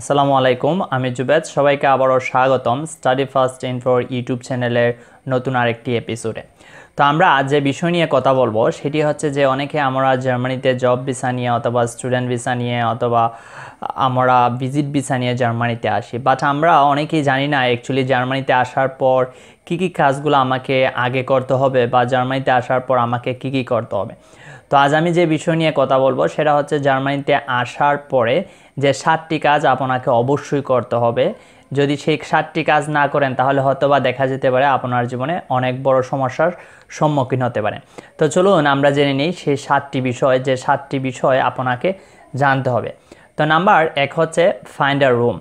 আসসালামু আলাইকুম আমি জুবেদ সবাইকে আবারও স্বাগতম স্টাডি ফার্স্ট ইনফোর ইউটিউব চ্যানেলের নতুন আরেকটি এপিসোডে তো আমরা আজ যে বিষয় নিয়ে কথা বলবো সেটি হচ্ছে যে অনেকে আমরা জার্মানিতে জব ভিসা নিয়ে অথবা স্টুডেন্ট ভিসা নিয়ে অথবা আমরা ভিজিট ভিসা নিয়ে জার্মানিতে আসি বাট আমরা অনেকেই জানি না অ্যাকচুয়ালি জার্মানিতে আসার পর কি কি কাজগুলো আমাকে আগে করতে হবে বা জার্মানিতে আসার পর আমাকে কি কি করতে হবে তো আজ আমি যে বিষয় নিয়ে কথা বলবো সেটা হচ্ছে জার্মানিতে আসার পরে যে সাতটি কাজ আপনাকে অবশ্যই করতে হবে যদি সেই সাতটি কাজ না করেন তাহলে হয়তো বা দেখা যেতে পারে আপনার জীবনে অনেক বড় সমস্যার সম্মুখীন হতে পারে তো চলুন আমরা জেনে নিই সেই সাতটি বিষয় যে সাতটি বিষয় আপনাকে জানতে হবে তো নাম্বার এক হচ্ছে ফাইন্ডার রুম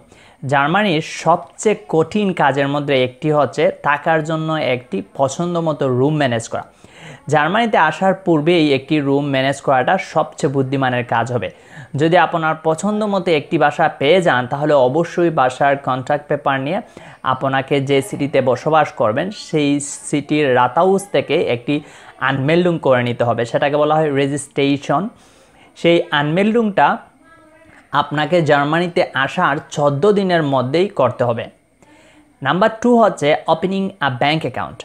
জার্মানির সবচেয়ে কঠিন কাজের মধ্যে একটি হচ্ছে থাকার জন্য একটি পছন্দ মতো রুম ম্যানেজ করা জার্মানিতে আসার পূর্বেই একটি রুম ম্যানেজ করাটা সবচেয়ে বুদ্ধিমানের কাজ হবে যদি আপনার পছন্দ মতো একটি বাসা পেয়ে যান তাহলে অবশ্যই বাসার কন্ট্রাক্ট পেপার নিয়ে আপনাকে যে সিটিতে বসবাস করবেন সেই সিটির রাতাউস থেকে একটি আনমেলডুং করে নিতে হবে সেটাকে বলা হয় রেজিস্ট্রেশন সেই আনমেলডুংটা আপনাকে জার্মানিতে আসার চোদ্দো দিনের মধ্যেই করতে হবে নাম্বার টু হচ্ছে opening a bank account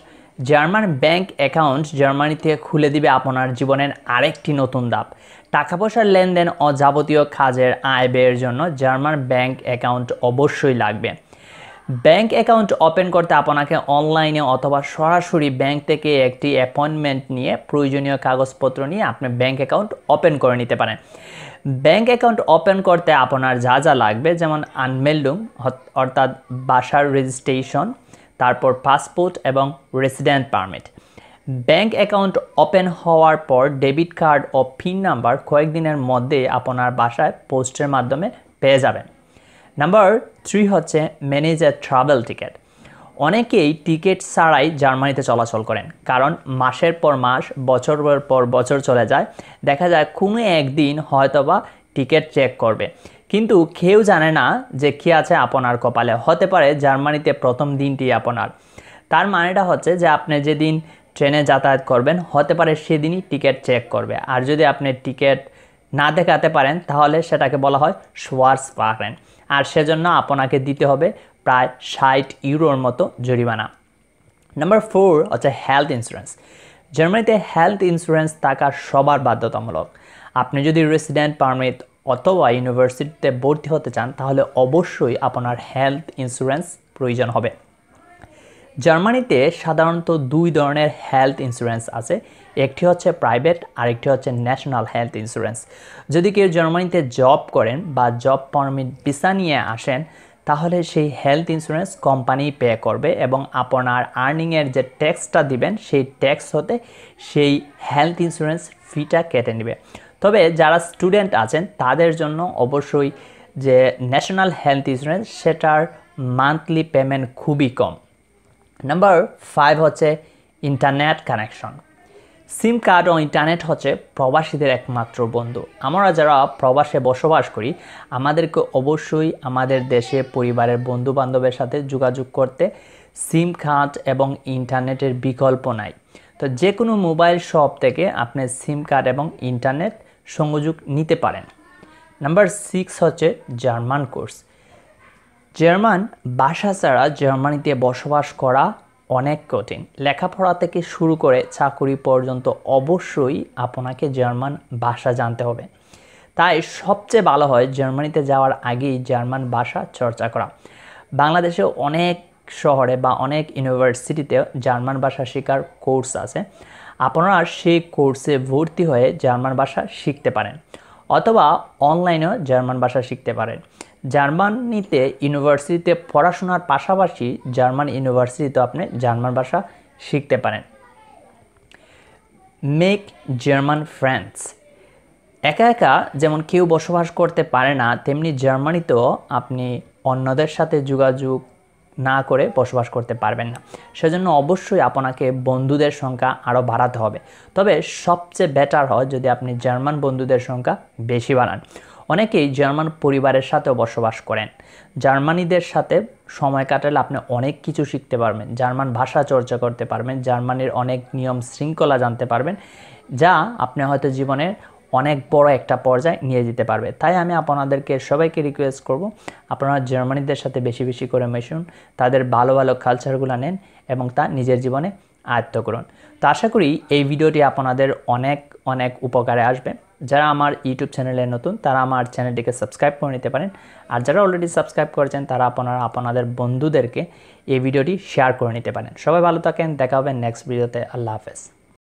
German bank account জার্মানিতে খুলে দিবে আপনার জীবনের আরেকটি নতুন দাপ টাকা পয়সার লেনদেন ও যাবতীয় কাজের আয় ব্যয়ের জন্য জার্মান ব্যাংক অ্যাকাউন্ট অবশ্যই লাগবে ব্যাংক অ্যাকাউন্ট ওপেন করতে আপনাকে অনলাইনে অথবা সরাসরি ব্যাংক থেকে একটি অ্যাপয়েন্টমেন্ট নিয়ে প্রয়োজনীয় কাগজপত্র নিয়ে আপনি ব্যাংক অ্যাকাউন্ট ওপেন করে নিতে পারেন ব্যাংক অ্যাকাউন্ট ওপেন করতে আপনার যা যা লাগবে যেমন আনমেলডুম অর্থাৎ বাসার রেজিস্ট্রেশন তারপর পাসপোর্ট এবং resident permit bank account open হওয়ার পর ডেবিট কার্ড ও পিন নাম্বার কয়েকদিনের মধ্যে আপনার বাসায় পোস্টের মাধ্যমে পেয়ে যাবেন নাম্বার থ্রি হচ্ছে ম্যানেজ ট্রাভেল টিকিট অনেকেই টিকিট ছাড়াই জার্মানিতে চলাচল করেন কারণ মাসের পর মাস বছরের পর বছর চলে যায় দেখা যায় কোনো একদিন হয়তোবা টিকিট চেক করবে কিন্তু কেউ জানে না যে কী আছে আপনার কপালে হতে পারে জার্মানিতে প্রথম দিনটি আপনার তার মানেটা হচ্ছে যে আপনি যেদিন ট্রেনে যাতায়াত করবেন হতে পারে সেদিনই টিকিট চেক করবে আর যদি আপনি টিকিট না দেখাতে পারেন তাহলে সেটাকে বলা হয় সোয়ার্স পারেন আর সেজন্য আপনাকে দিতে হবে প্রায় ষাট ইউরোর মতো জরিমানা নাম্বার ফোর হচ্ছে হেলথ ইন্স্যুরেন্স জার্মানিতে হেলথ ইন্স্যুরেন্স থাকা সবার বাধ্যতামূলক আপনি যদি রেসিডেন্ট পারমিট অথবা ইউনিভার্সিটিতে ভর্তি হতে চান তাহলে অবশ্যই আপনার হেলথ ইন্স্যুরেন্স প্রয়োজন হবে জার্মানিতে সাধারণত দুই ধরনের হেলথ ইন্স্যুরেন্স আছে একটি হচ্ছে প্রাইভেট আর একটি হচ্ছে ন্যাশনাল হেলথ ইন্স্যুরেন্স যদি কেউ জার্মানিতে জব করেন বা জব পারমিট ভিসা নিয়ে আসেন তাহলে সেই হেলথ ইন্স্যুরেন্স কোম্পানি পে করবে এবং আপনার আর্নিংয়ের যে ট্যাক্সটা দিবেন সেই ট্যাক্স হতে সেই হেলথ ইন্স্যুরেন্স ফিটা কেটে নেবে তবে যারা স্টুডেন্ট আছেন তাদের জন্য অবশ্যই যে ন্যাশনাল হেলথ ইন্স্যুরেন্স সেটার মান্থলি পেমেন্ট খুবই কম নাম্বার ফাইভ হচ্ছে ইন্টারনেট কানেকশন সিম কার্ড ও ইন্টারনেট হচ্ছে প্রবাসীদের একমাত্র বন্ধু আমরা যারা প্রবাসে বসবাস করি আমাদেরকে অবশ্যই আমাদের দেশে পরিবারের বন্ধু বান্ধবের সাথে যোগাযোগ করতে সিম কার্ড এবং ইন্টারনেটের বিকল্প নাই তো যে কোনো মোবাইল শপ থেকে আপনি সিম কার্ড এবং ইন্টারনেট সংযোগ নিতে পারেন নাম্বার সিক্স হচ্ছে জার্মান কোর্স জার্মান ভাষা ছাড়া জার্মানিতে বসবাস করা অনেক কঠিন লেখাপড়া থেকে শুরু করে চাকুরি পর্যন্ত অবশ্যই আপনাকে জার্মান ভাষা জানতে হবে তাই সবচেয়ে ভালো হয় জার্মানিতে যাওয়ার আগেই জার্মান ভাষা চর্চা করা বাংলাদেশে অনেক শহরে বা অনেক ইউনিভার্সিটিতে জার্মান ভাষা শেখার কোর্স আছে আপনারা সেই কোর্সে ভর্তি হয়ে জার্মান ভাষা শিখতে পারেন অথবা অনলাইনেও জার্মান ভাষা শিখতে পারেন জার্মানিতে ইউনিভার্সিটিতে পড়াশোনার পাশাপাশি জার্মান ইউনিভার্সিটিতে আপনি জার্মান ভাষা শিখতে পারেন মেক জার্মান ফ্রেন্ডস একা একা যেমন কেউ বসবাস করতে পারে না তেমনি জার্মানিতেও আপনি অন্যদের সাথে যোগাযোগ না করে বসবাস করতে পারবেন না সেজন্য অবশ্যই আপনাকে বন্ধুদের সংখ্যা আরও বাড়াতে হবে তবে সবচেয়ে বেটার হয় যদি আপনি জার্মান বন্ধুদের সংখ্যা বেশি বাড়ান অনেকেই জার্মান পরিবারের সাথেও বসবাস করেন জার্মানিদের সাথে সময় কাটালে আপনি অনেক কিছু শিখতে পারবেন জার্মান ভাষা চর্চা করতে পারবেন জার্মানির অনেক নিয়ম শৃঙ্খলা জানতে পারবেন যা আপনি হয়তো জীবনের অনেক বড় একটা পর্যায়ে নিয়ে যেতে পারবে তাই আমি আপনাদেরকে সবাইকে রিকোয়েস্ট করব আপনারা জার্মানিদের সাথে বেশি বেশি করে মেশুন তাদের ভালো ভালো কালচারগুলো নেন এবং তা নিজের জীবনে আয়ত্ত করুন তো আশা করি এই ভিডিওটি আপনাদের অনেক অনেক উপকারে আসবে যারা আমার ইউটিউব চ্যানেলে নতুন তারা আমার চ্যানেলটিকে সাবস্ক্রাইব করে নিতে পারেন আর যারা অলরেডি সাবস্ক্রাইব করেছেন তারা আপনারা আপনাদের বন্ধুদেরকে এই ভিডিওটি শেয়ার করে নিতে পারেন সবাই ভালো থাকেন দেখা হবে নেক্সট ভিডিওতে আল্লাহ হাফেজ